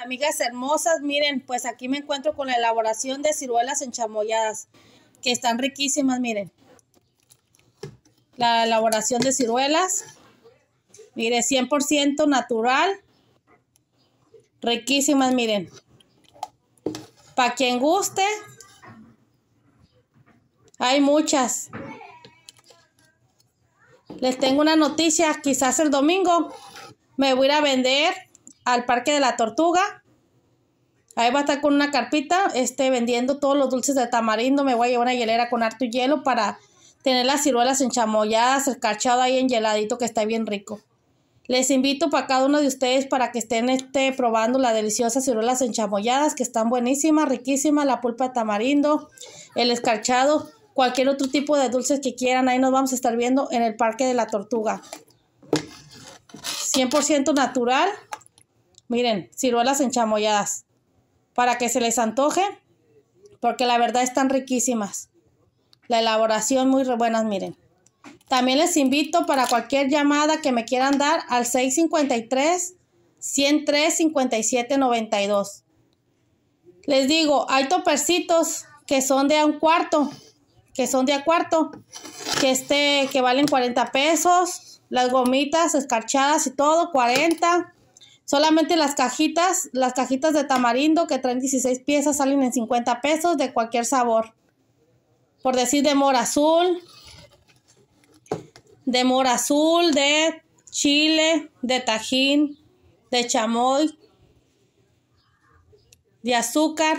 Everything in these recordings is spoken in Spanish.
amigas hermosas, miren, pues aquí me encuentro con la elaboración de ciruelas enchamolladas, que están riquísimas, miren. La elaboración de ciruelas, mire, 100% natural, riquísimas, miren. Para quien guste, hay muchas. Les tengo una noticia, quizás el domingo me voy a vender al Parque de la Tortuga. Ahí va a estar con una carpita, este, vendiendo todos los dulces de tamarindo. Me voy a llevar una hielera con harto hielo para tener las ciruelas enchamolladas, el cachado ahí hieladito que está bien rico. Les invito para cada uno de ustedes para que estén este, probando las deliciosas ciruelas enchamolladas que están buenísimas, riquísimas, la pulpa de tamarindo, el escarchado, cualquier otro tipo de dulces que quieran. Ahí nos vamos a estar viendo en el Parque de la Tortuga. 100% natural, Miren, ciruelas enchamolladas. Para que se les antoje, porque la verdad están riquísimas. La elaboración muy buenas, miren. También les invito para cualquier llamada que me quieran dar al 653 103 5792. Les digo, hay topercitos que son de a un cuarto, que son de a cuarto, que este que valen 40 pesos, las gomitas escarchadas y todo 40. Solamente las cajitas, las cajitas de tamarindo que traen 16 piezas salen en 50 pesos de cualquier sabor. Por decir de mora azul, de mora azul, de chile, de tajín, de chamoy, de azúcar,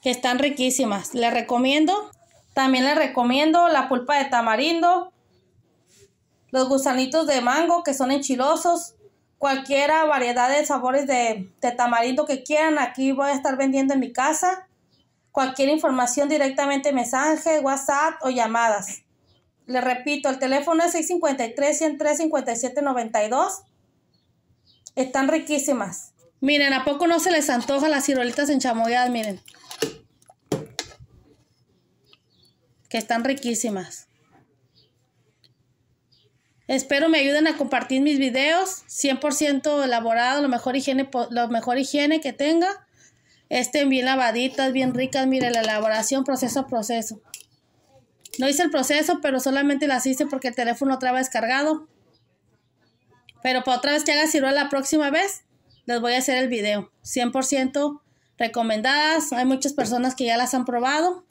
que están riquísimas. Les recomiendo. También les recomiendo la pulpa de tamarindo, los gusanitos de mango que son enchilosos, cualquiera variedad de sabores de, de tamarindo que quieran, aquí voy a estar vendiendo en mi casa. Cualquier información directamente mensaje, WhatsApp o llamadas. Les repito, el teléfono es 653-103-5792. Están riquísimas. Miren, ¿a poco no se les antoja las ciruelitas enchamoyadas? Miren. Que están riquísimas. Espero me ayuden a compartir mis videos, 100% elaborado, lo mejor higiene, lo mejor higiene que tenga. Estén bien lavaditas, bien ricas, mire la elaboración, proceso a proceso. No hice el proceso, pero solamente las hice porque el teléfono otra vez cargado. Pero para otra vez que haga ciruela la próxima vez, les voy a hacer el video. 100% recomendadas. Hay muchas personas que ya las han probado.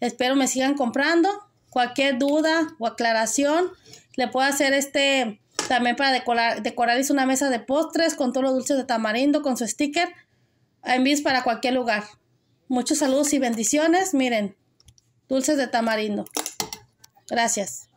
Espero me sigan comprando. Cualquier duda o aclaración, le puedo hacer este también para decorar, decorar una mesa de postres con todos los dulces de tamarindo, con su sticker. Envíes para cualquier lugar. Muchos saludos y bendiciones. Miren, dulces de tamarindo. Gracias.